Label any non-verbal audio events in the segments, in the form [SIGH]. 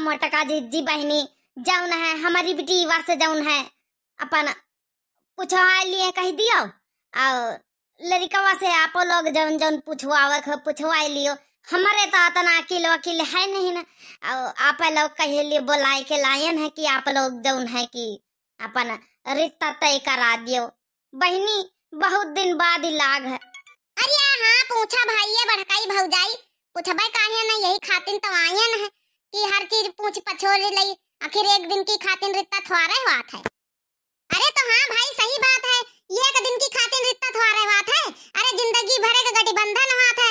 मोटा का जी बहनी जाऊन है हमारी बेटी से जाऊन है अपन पूछो हाँ, लिए कह दियो और लड़कवा से आप लोग जौन जौन पूछवा पूछवा लियो हमारे तो इतना अकील वकील है नहीं ना और आप लोग कहे लिए बुलाए के लायन है कि आप लोग जौन है कि अपन रिश्ता तय करा दियो बहनी बहुत दिन बाद इलाग है अरे हाँ पूछा भाई भड़काई भौजाई पूछबे कहिया ना यही खातिन तो आयन है की हर चीज पूछ पछोर लई आखिर एक दिन की खातिन रित्ता थुआरे बात है अरे तो हाँ भाई सही बात है एक दिन की खातिन रित्ता थुआरे बात है अरे जिंदगी भरे का गठबंधन बात है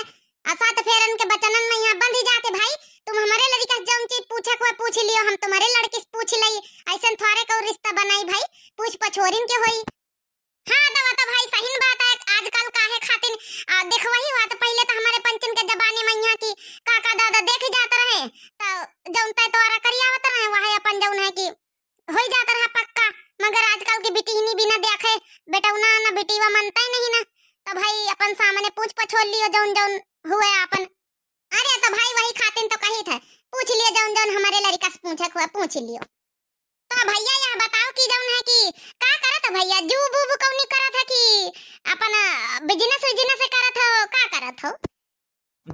असा तो फेरन के बचनन में यहाँ बंध ही जाते भाई तुम हमारे लड़का से जौन चीज पूछे को पूछ लियो हम तुम्हारे लड़के से पूछ लई ऐसन थुआरे का रिश्ता बनाई भाई पूछ पछोरिन के होई कुछ पछोल लियो जौन जौन हुए अपन अरे तो भाई वही खातिन तो कही था पूछ लियो जौन जौन हमारे लड़का से पूछे हुआ पूछ लियो तो भैया यह बताओ कि जौन है कि का करत भैया जू बू बू कौनी करत था कि अपन बिजनेस बिजनेस से करत हो का करत हो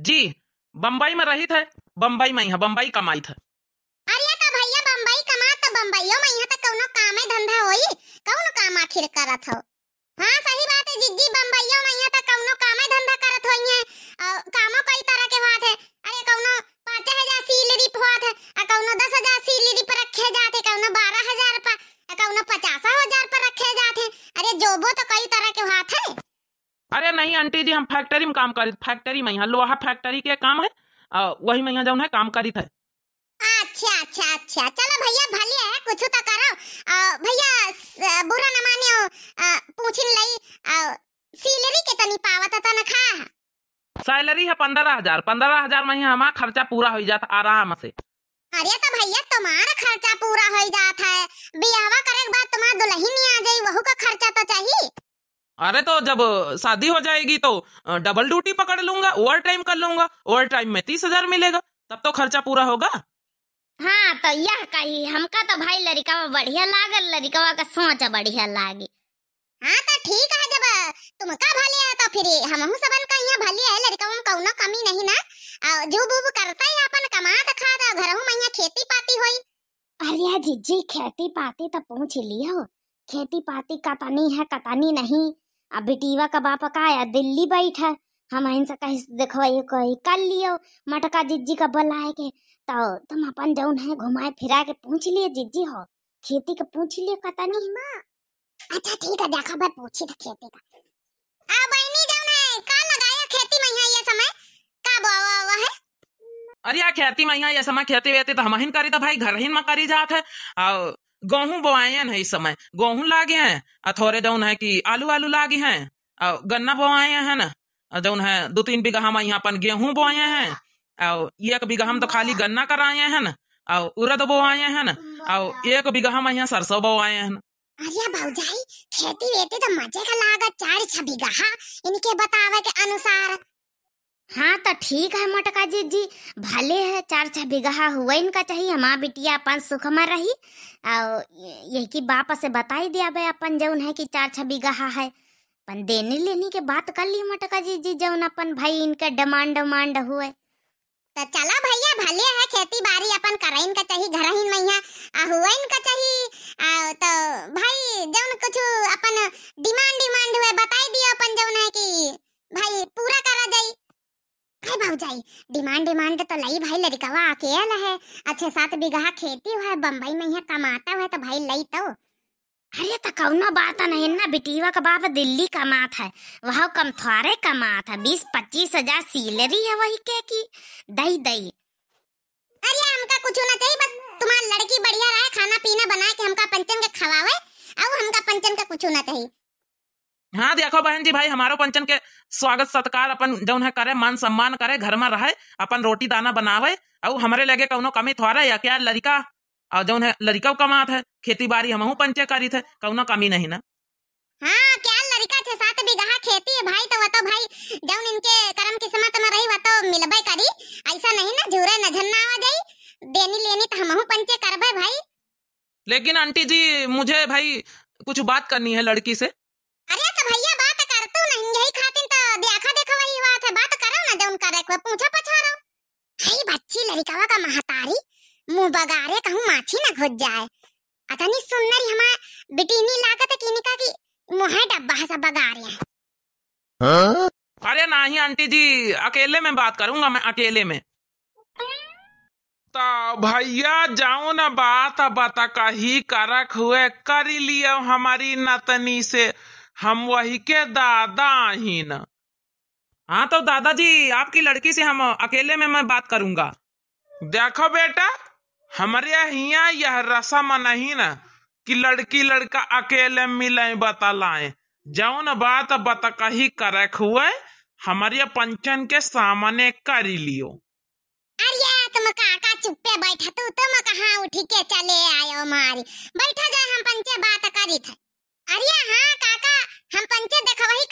जी बंबई में रही था बंबई में यहां बंबई कमाई था अरे तो भैया बंबई कमा तो बम्बईओ में यहां तो कोनो काम है धंधा होई कौन काम आखिर करत हो हां सही बात है जिद्दी बम्बईओ में यहां तो कोनो काम है कामा कई तरह के होत है अरे कौनो 5000 सील रिप होत है आ कौनो 10000 सील रिप रखे जात है कौनो 12000 पर आ कौनो 50000 पर रखे जात है अरे जोबो तो कई तरह के होत है अरे नहीं आंटी जी हम फैक्ट्री में काम करी फैक्ट्री में यहाँ लोहा फैक्ट्री के काम है आ, वही में यहाँ जो है काम करी थे अच्छा अच्छा अच्छा चलो भैया भले है कुछ तो करो भैया बुरा न मानियो पूछिन लई सीलरी के तनी पावत तना खा सैलरी है पंद्रह हजार पंद्रह हजार में ही हमारा खर्चा पूरा हो जाता आराम से अरे तो भैया तुम्हारा खर्चा पूरा हो जाता है बियावा करे के बाद तुम्हारा दुल्हन नहीं आ जाई वहू का खर्चा तो चाहिए अरे तो जब शादी हो जाएगी तो डबल ड्यूटी पकड़ लूंगा ओवर टाइम कर लूंगा ओवर टाइम में तीस हजार मिलेगा तब तो खर्चा पूरा होगा हाँ तो यह कही हमका तो भाई लड़का बढ़िया लागल लड़का का सोच बढ़िया लागी हां तो ठीक है जब तुम का भली है तो फिर हम हम सबन का यहां भली है लड़का हम कौनो कमी नहीं ना और जो बुब करता है अपन कमा तो खा दा घर हूँ यहां खेती पाती होई अरे जीजी खेती पाती तो पूछ लियो खेती पाती का कतनी तो है कतनी नहीं अब बिटीवा का बाप का आया दिल्ली बैठा हम इन कहीं देखो देखवाई कोई कर लियो मटका जीजी का बुलाए के तो तुम अपन जौन है घुमाए फिरा के पूछ लिए जीजी हो खेती का पूछ लिए कतनी मां अच्छा ठीक है देखा भाई पूछी था तो खेती का आ बहनी जाना है का लगाया खेती में यहां ये समय का बवा हुआ है अरे यार खेती में यहां ये समय खेती वेती तो हमहिन करी तो भाई घर हिन में करी जात है और गेहूं बोआयन है इस समय गेहूं लागे हैं और थोड़े दौन है कि आलू आलू लागे हैं और गन्ना बोआए हैं ना जौन है दो तीन बीघा हम यहाँ अपन गेहूं बोआए हैं और एक बीघा हम तो खाली गन्ना कराए हैं ना और उरद बोआए हैं ना और एक बीघा हम यहाँ सरसों बोआए हैं अरे भौजाई खेती वेती तो मजे का लागत चार छबीगा गहा इनके बतावे के अनुसार हाँ तो ठीक है मोटका जी जी भले है चार छह बिगहा हुआ हाँ, इनका चाहिए हमार बिटिया अपन सुख में रही और यही की बाप से बता ही दिया भाई अपन जौन है कि चार छह बिगहा है अपन देने लेने के बात कर ली मोटका जी जी जौन अपन भाई इनका डिमांड डिमांड हुए तो चलो भैया भले है खेती बाड़ी अपन करइन का चाहिए घरहिन मैया आ का चाहिए आ तो भाई जौन कुछ अपन डिमांड डिमांड हुए बताई दियो अपन जौन है कि भाई पूरा करा जाई भाई भाऊजाई डिमांड डिमांड तो लई भाई लड़कवा अकेला है अच्छे सात बीघा खेती हुआ है बम्बई में है कमाता हुआ है तो भाई लई तो अरे तो कौन बात तो नहीं ना बिटिवा का बाप दिल्ली कमात है वह कम थोड़े कमात है बीस पच्चीस हजार सीलरी है वही के की दही दही अरे हमका कुछ होना चाहिए बस तुम्हार लड़की बढ़िया रहे खाना पीना बना के हमका पंचन के खवावे और हमका पंचन का कुछ होना चाहिए हाँ देखो बहन जी भाई हमारो पंचन के स्वागत सत्कार अपन जो है करे मान सम्मान करे घर में रहे अपन रोटी दाना बनावे और हमारे लगे कौनो कमी थोड़ा या क्या लड़का और जो है लड़का कमात है खेती बाड़ी हम पंचे करी थे कौना कमी नहीं ना हाँ क्या लड़का छह सात बीघा खेती है भाई तो तो भाई जब इनके कर्म की किस्मत में रही तो मिलबे करी ऐसा नहीं ना झूरे न झन्ना आ जाई देनी लेनी तो हमहू पंचे कर भाई भाई लेकिन आंटी जी मुझे भाई कुछ बात करनी है लड़की से अरे तो भैया बात कर तू ना यही खातिन तो देखा देखा वही बात है बात करो ना उनका करे पूछा पछा रहो हई बच्ची लड़का का महतारी मुंह बगारे कहूं माछी ना घुस जाए अतनी सुंदर बेटी नहीं लागत है निका की मुहे डब्बा सा रहे हैं हाँ? अरे नहीं आंटी जी अकेले में बात करूंगा मैं अकेले में तो भैया जाओ ना बात बता कही करक हुए कर लिया हमारी नतनी से हम वही के दादा ही ना हाँ तो दादाजी आपकी लड़की से हम अकेले में मैं बात करूंगा देखो बेटा हमारे यहाँ यह रसम नहीं ना कि लड़की लड़का अकेले मिले बतलाए जौन बात बतकही करक हुए हमारे पंचन के सामने कर लियो अरे तुम तो काका चुप्पे बैठा तू तो, तुम तो कहाँ के चले आयो मारी बैठा जाए हम पंचे बात करी थे अरे हाँ काका हम पंचे करवाए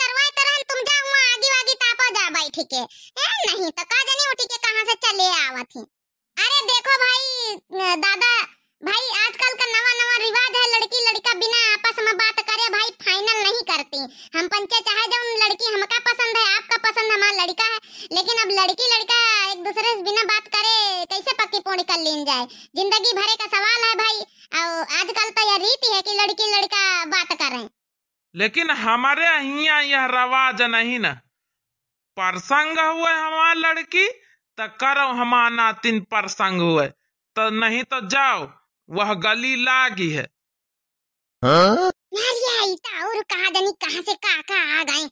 तुम वहाँ आगे वागी जा के ए नहीं तो का के कहाँ से चले आवा थी अरे देखो भाई दादा भाई आजकल का नवा नवा रिवाज है लड़की लड़का बिना आपस में बात करे भाई फाइनल नहीं करती हम पंचे चाहे जब लड़की हमका पसंद है आपका पसंद हमारा लड़का है लेकिन अब लड़की लड़का एक दूसरे से बिना बात करे कैसे पक्की पूर्ण कर लेन जाए जिंदगी भरे का सवाल है भाई और आजकल तो यह रीति है कि लड़की लड़का बात करे लेकिन हमारे यहाँ यह रवाज नहीं ना प्रसंग हुआ हमारा लड़की तो करो हमाना तीन पर संग हुए तो नहीं तो जाओ वह गली लागी है हाँ? और कहा जानी कहां से कहा कहा आ गए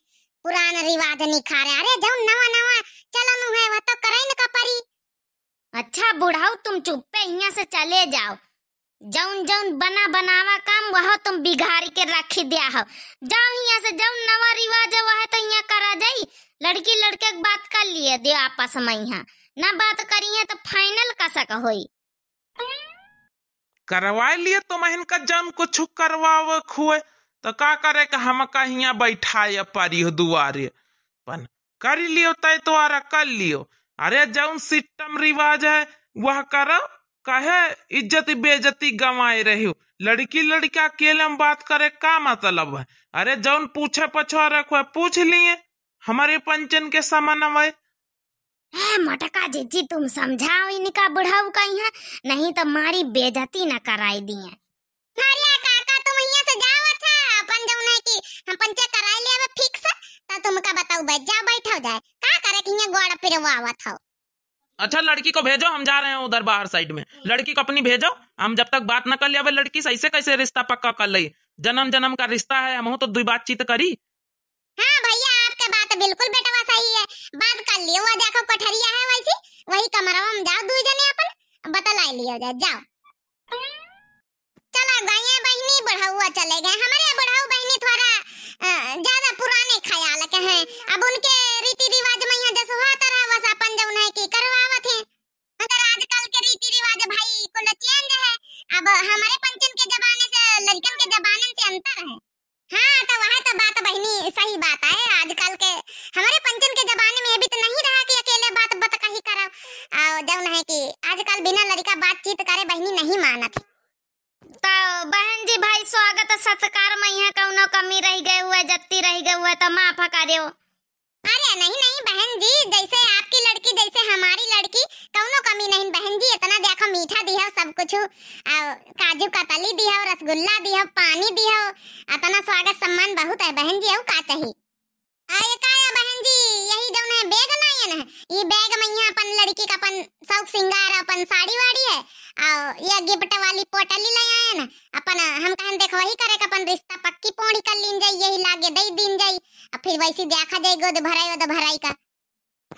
पुराने रिवाज निखा रहे अरे जाओ नवा नवा चलो नुहे वह तो करे न कपरी अच्छा बुढ़ाओ तुम चुप्पे यहाँ से चले जाओ जौन जौन बना बनावा काम वह तुम बिगाड़ के रख दिया हो जाओ यहाँ से जौन नवा रिवाज वह तो यहाँ करा जाई लड़की लड़के के बात कर लिए दे आपस में यहाँ ना बात करिए तो फाइनल कैसा का होई करवा लिए तो महन का जम कुछ करवाव खुए तो का करे का हम कहिया बैठा या परी हो दुआरे पन कर लियो तय तो आरा कर लियो अरे जौन सिस्टम रिवाज है वह करो कहे इज्जत बेजती गंवाए रही लड़की लड़का अकेले में बात करे का मतलब है अरे जौन पूछे पछो रखो पूछ लिए हमारे पंचन के समान है मटका जीजी तुम समझाओ इनका बुढ़ाऊ कहीं है नहीं तो मारी बेजती न कराई दी है मारिया काका तुम यहाँ से जाओ अच्छा अपन जो नहीं कि हम पंचे कराई लिया फिक्स तो तुम का बताओ बैठ जाओ बैठो जाए का करे कि यहाँ गोड़ पिरवावत हो अच्छा लड़की को भेजो हम जा रहे हैं उधर बाहर साइड में लड़की को अपनी भेजो हम जब तक बात ना कर लिया लड़की सही से कैसे रिश्ता पक्का कर ली जन्म जन्म का रिश्ता है हम तो दुई बातचीत करी हाँ भैया आपका बात तो बिल्कुल बेटा सही है बात कर लियो वो देखो कोठरिया है वैसी वही कमरा हम जाओ दुई जने अपन बता लाई लियो जा जाओ चला गई है बहनी हुआ चले गए हमारे बढ़ाऊ बहनी थोड़ा ज्यादा पुराने ख्याल के हैं अब उनके रीति रिवाज में यहाँ जसवा अपन जौन है करवावत है मगर आजकल के रीति रिवाज भाई कोला चेंज है अब हमारे पंचन के जमाने से लड़कन के जमाने से अंतर है हाँ तो वह तो बात बहनी सही बात है आजकल के हमारे पंचन के जमाने में अभी तो नहीं रहा कि अकेले बात बतका ही करा और जौन है कि आजकल बिना लड़का बातचीत करे बहनी नहीं मानत तो बहन जी भाई स्वागत सत्कार में यहाँ कौनो कमी रह गए हुआ जत्ती रह गए हुआ तो माफ करियो नहीं नहीं बहन जी जैसे आपकी लड़की जैसे हमारी लड़की कौनो कमी नहीं बहन जी इतना देखो मीठा दिया सब कुछ काजू का दी दिया रसगुल्ला दिया पानी दिया इतना स्वागत सम्मान बहुत है बहन जी और का चाहिए अरे काया बहन जी यही जो ना बैग लाए ना ये बैग में यहाँ अपन लड़की का अपन सौख सिंगार अपन साड़ी वाड़ी है और ये गिफ्ट वाली पोटली लाए आए ना अपन हम कहन देख वही करे अपन रिश्ता पक्की पौड़ी कर लीन जाई यही लागे दई दीन जाई और फिर वैसी देखा जाई गोद भराई ओद भराई का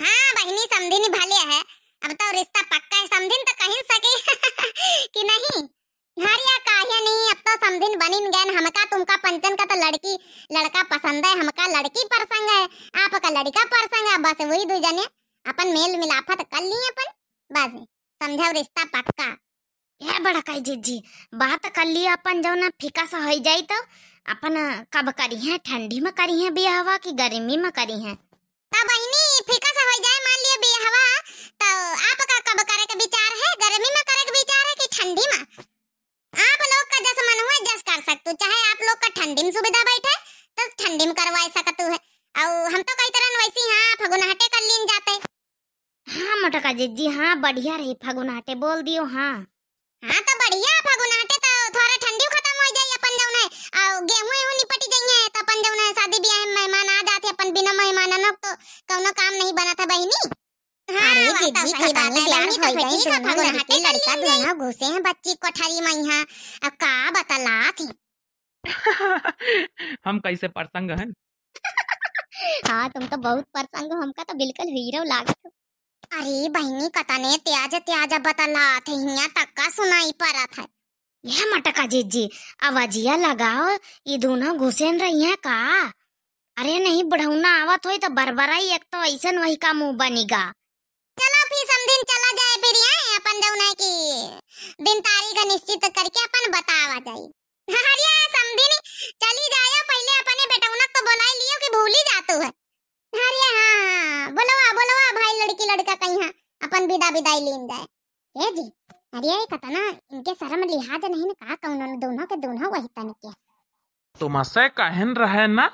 हाँ बहनी समझी नहीं भले है अब तो रिश्ता पक्का है समझी तो कहीं सके [LAUGHS] कि नहीं काहे नहीं अब तो समझिन बनिन हमका तुमका पंचन का तो लड़की लड़का पसंद है हमका लड़की है आपका लड़का है बस वही दो जने अपन मेल मिलाफत कर ली अपन बस समझाओ रिश्ता पक्का ये बड़ा बात कर ली अपन जो ना फीका सा हो जाई तो अपन कब करी है ठंडी में करी है बियाहवा की गर्मी में करी है तब तो इनी फीका सा हो जाए मान तो आपका कब करे का विचार है गर्मी में करे का विचार है कि ठंडी में ठंडीम सुविधा बैठे तो ठंडी में करवाए सकत है और हम तो कई तरह वैसी हाँ हटे कर लीन जाते हाँ मटका जी जी हाँ बढ़िया रही हटे बोल दियो हाँ हाँ तो बढ़िया हटे तो थोड़ा ठंडी खत्म हो जाए अपन जौन है और गेहूं एहूं निपटी जाइए तो अपन जौन है शादी ब्याह में मेहमान आ जाते अपन बिना मेहमान न तो कौनो काम नहीं बना था बहनी हाँ, अरे जीजी पता नहीं ध्यान हो गई तुम लड़का दोनों घुसे हैं बच्ची कोठरी में यहाँ अब का बतला थी [LAUGHS] हम कैसे प्रसंग हैं हाँ तुम तो बहुत प्रसंग हो हमका तो बिल्कुल हीरो लागत अरे बहनी कता ने त्याज त्याज बतला थे हिया तक का सुनाई पड़ा था यह मटका जीजी आवाजिया लगाओ ये दोनों घुसेन रही हैं का अरे नहीं बढ़ौना आवत हो तो बरबरा ही एक तो ऐसा वही का मुंह बनेगा चलो फिर सम दिन चला जाए फिर अपन जौना की दिन तारीख निश्चित करके अपन बतावा जाए अरे चली पहले अपने तो लियो कि जातो है हां हाँ, भाई लड़की लड़का कहीं हां अपन विदा विदाई जाए ए जी अरे इनके शर्म लिहाज नहीं ना का कौन दोनों के दोनों वही तन के तुम तो से कहन रहे ना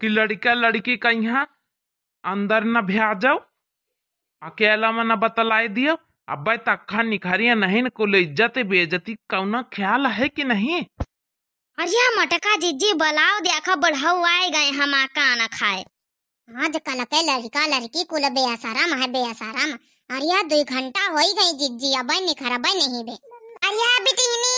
कि लड़का लड़की कहीं हाँ, अंदर न भ्या जाओ अकेला में दियो अब तखा निखरिया नहीं न कुल इज्जत बेइज्जती ख्याल है कि नहीं अरे मटका जीजी बलाव देखा बढ़ाओ आए गए हम आका आना खाए आज कल के लड़का लड़की कुल बेअसाराम है बेअसाराम अरे दो घंटा हो ही गई जीजी अब निखर अब नहीं बे अरे बिटिनी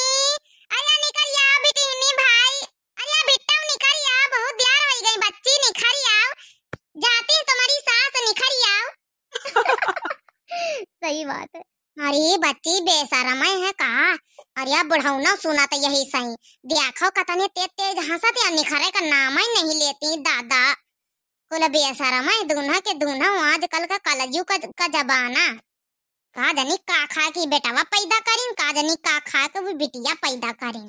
अरे निकल या भाई अरे बिट्टू निकल या बहुत देर हो गई बच्ची निखर आओ जाती तुम्हारी सास [LAUGHS] सही बात है अरे बच्ची बेसरमय है का अरे बुढ़ौना सुना तो यही सही देखो कतने तेज तेज हंसत या निखरे का नाम ही नहीं लेती दादा कुल बेसरमय दूना के दूल्हा आजकल का कलजू का, का जबाना का जनी का खा की बेटावा पैदा करी का जनी का खा के बिटिया पैदा करी